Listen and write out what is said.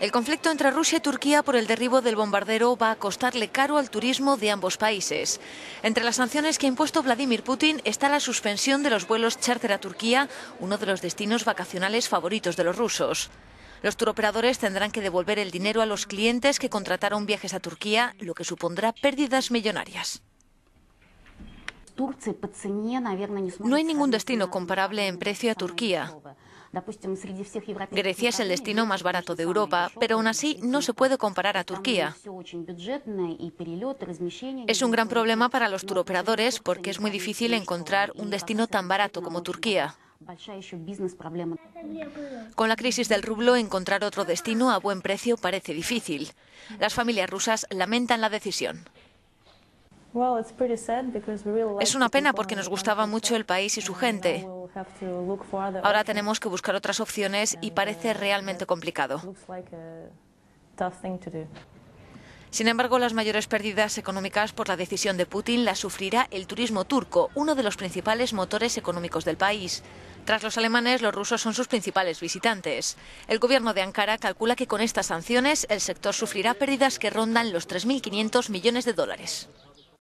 El conflicto entre Rusia y Turquía por el derribo del bombardero va a costarle caro al turismo de ambos países. Entre las sanciones que ha impuesto Vladimir Putin está la suspensión de los vuelos charter a Turquía, uno de los destinos vacacionales favoritos de los rusos. Los turoperadores tendrán que devolver el dinero a los clientes que contrataron viajes a Turquía, lo que supondrá pérdidas millonarias. No hay ningún destino comparable en precio a Turquía. Grecia es el destino más barato de Europa, pero aún así no se puede comparar a Turquía. Es un gran problema para los turoperadores porque es muy difícil encontrar un destino tan barato como Turquía. Con la crisis del rublo, encontrar otro destino a buen precio parece difícil. Las familias rusas lamentan la decisión. Es una pena porque nos gustaba mucho el país y su uh, gente. Ahora tenemos que buscar otras opciones y uh, parece realmente complicado. Sin embargo, las mayores pérdidas económicas por la decisión de Putin las sufrirá el turismo turco, uno de los principales motores económicos del país. Tras los alemanes, los rusos son sus principales visitantes. El gobierno de Ankara calcula que con estas sanciones el sector sufrirá pérdidas que rondan los 3.500 millones de dólares.